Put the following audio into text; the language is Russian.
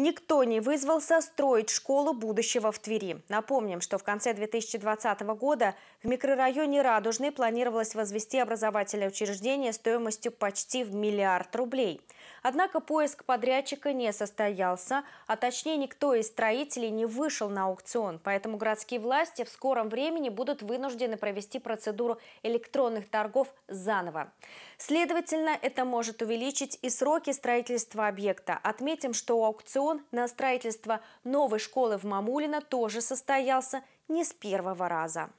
Никто не вызвался строить школу будущего в Твери. Напомним, что в конце 2020 года в микрорайоне Радужный планировалось возвести образовательное учреждение стоимостью почти в миллиард рублей. Однако поиск подрядчика не состоялся, а точнее никто из строителей не вышел на аукцион. Поэтому городские власти в скором времени будут вынуждены провести процедуру электронных торгов заново. Следовательно, это может увеличить и сроки строительства объекта. Отметим, что у аукциона аукцион на строительство новой школы в Мамулино тоже состоялся не с первого раза.